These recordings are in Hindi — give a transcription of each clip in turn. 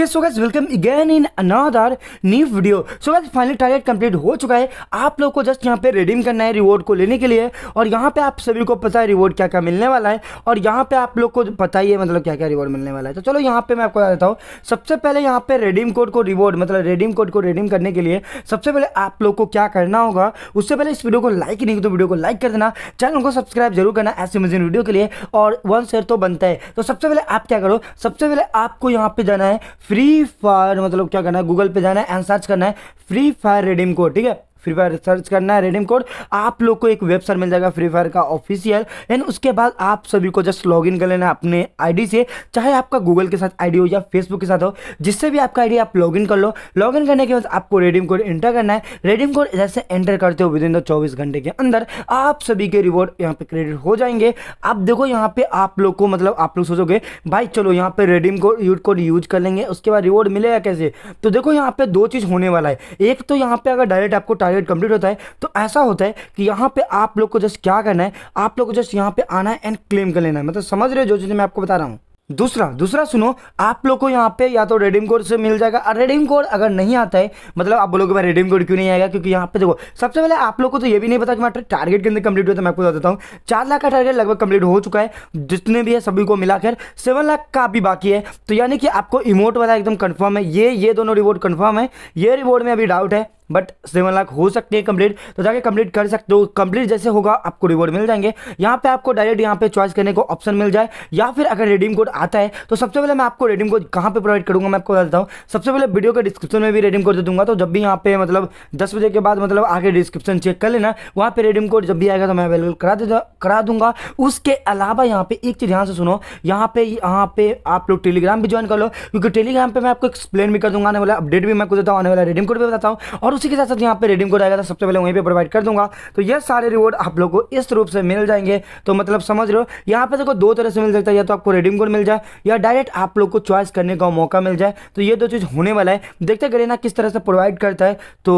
ये so guys welcome again in another new video so guys finally target complete हो चुका है आप लोग को जस्ट यहाँ पे रिडीम करना है रिवॉर्ड को लेने के लिए और यहाँ पे आप सभी को पता है रिवॉर्ड क्या क्या मिलने वाला है और यहाँ पे आप लोग को पता ही है मतलब क्या क्या रिवॉर्ड मिलने वाला है तो चलो यहाँ पे मैं आपको बता देता हूँ सबसे पहले यहाँ पे रेडीम कोड को रिवॉर्ड मतलब रेडीम कोड को रिडीम करने के लिए सबसे पहले आप लोग को क्या करना होगा उससे पहले इस वीडियो को लाइक नहीं तो वीडियो को लाइक कर देना चैनल को सब्सक्राइब जरूर करना ऐसे मजीन वीडियो के लिए और वन शेयर तो बनता है तो सबसे पहले आप क्या करो सबसे पहले आपको यहाँ पे जाना है फ्री फायर मतलब क्या करना है गूगल पे जाना है एंड सर्च करना है फ्री फायर रिडीम कोड ठीक है फ्री फायर सर्च करना है रेडीम कोड आप लोग को एक वेबसाइट मिल जाएगा फ्री फायर का ऑफिशियल एंड उसके बाद आप सभी को जस्ट लॉगिन कर लेना अपने आईडी से चाहे आपका गूगल के साथ आईडी हो या फेसबुक के साथ हो जिससे भी आपका आईडी आप लॉगिन कर लो लॉगिन करने के बाद आपको रेडीम कोड एंटर करना है रेडीम कोड जैसे एंटर करते हो विद इन द चौबीस घंटे के अंदर आप सभी के रिवॉर्ड यहाँ पे क्रेडिट हो जाएंगे आप देखो यहाँ पे आप लोग को मतलब आप लोग सोचोगे भाई चलो यहाँ पे रेडिम कोड यूट कोड यूज कर लेंगे उसके बाद रिवॉर्ड मिलेगा कैसे तो देखो यहाँ पे दो चीज़ होने वाला है एक तो यहाँ पे अगर डायरेक्ट आपको टारगेट कंप्लीट होता है तो ऐसा होता है कि यहाँ पे आप लोग को जस्ट क्या करना है आप लोग को जस्ट यहाँ पे आना है एंड क्लेम कर लेना है मतलब समझ रहे हो जो चीज़ें मैं आपको बता रहा हूँ दूसरा दूसरा सुनो आप लोग को यहाँ पे या तो रेडीम कोड से मिल जाएगा और रेडीम कोड अगर नहीं आता है मतलब आप बोलोगे मैं रेडीम कोड क्यों नहीं आएगा क्योंकि यहाँ पे देखो सबसे पहले आप लोग को तो ये भी नहीं पता कि मैं टारगेट के अंदर कंप्लीट हुआ तो मैं आपको बता देता हूँ चार लाख का टारगेट लगभग कंप्लीट हो चुका है जितने भी है सभी को मिलाकर सेवन लाख का भी बाकी है तो यानी कि आपको इमोट वाला एकदम कन्फर्म है ये ये दोनों रिवॉर्ड कन्फर्म है ये रिवॉर्ड में अभी डाउट है बट सेवन लाख हो सकते हैं कंप्लीट तो जाके कंप्लीट कर सकते हो कंप्लीट जैसे होगा आपको रिवॉर्ड मिल जाएंगे यहाँ पे आपको डायरेक्ट यहाँ पे चॉइस करने को ऑप्शन मिल जाए या फिर अगर रिडीम कोड आता है तो सबसे पहले मैं आपको रेडीम कोड कहाँ पर प्रोवाइड करूँगा मैं आपको बता देता हूँ सबसे पहले वीडियो के डिस्क्रिप्शन में भी रेडीम कोड दे दूँगा तो जब भी यहाँ पे मतलब दस बजे के बाद मतलब आगे डिस्क्रिप्शन चेक कर लेना वहाँ पर रेडीम कोड जब भी आएगा तो मैं अवेलेबल करा दे करा दूंगा उसके अलावा यहाँ पे एक चीज़ ध्यान से सुनो यहाँ पे यहाँ पे आप लोग टेलीग्राम भी ज्वाइन कर लो क्योंकि टेलीग्राम पर मैं आपको एक्सप्लेन भी कर दूंगा आने वाला अपडेट भी मैं को देता हूँ आने वाला रेडीम कोड भी बताता हूँ और उसी के साथ साथ यहाँ पे रेडीम कोड आएगा तो सबसे पहले वहीं पर प्रोवाइड कर दूंगा तो ये सारे रिवॉर्ड आप लोग को इस रूप से मिल जाएंगे तो मतलब समझ लो यहाँ पे देखो दो तरह से मिल सकता है या तो आपको रेडीम कोड मिल जाए या डायरेक्ट आप लोग को चॉइस करने का मौका मिल जाए तो ये दो चीज़ होने वाला है देखते गरीना किस तरह से प्रोवाइड करता है तो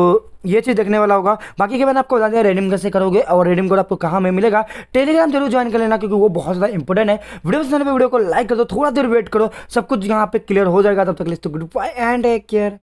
ये चीज़ देखने वाला होगा बाकी के मैंने आपको बता दिया रेडीम कैसे करोगे और रेडीम कोड आपको कहाँ में मिलेगा टेलीग्राम जरूर ज्वाइन कर लेना क्योंकि वो बहुत ज़्यादा इंपॉर्टेंट है वीडियो पसंद वीडियो को लाइक कर दो थोड़ा देर वेट करो सब कुछ यहाँ पे क्लियर हो जाएगा तब तक लिस्ट goodbye and take care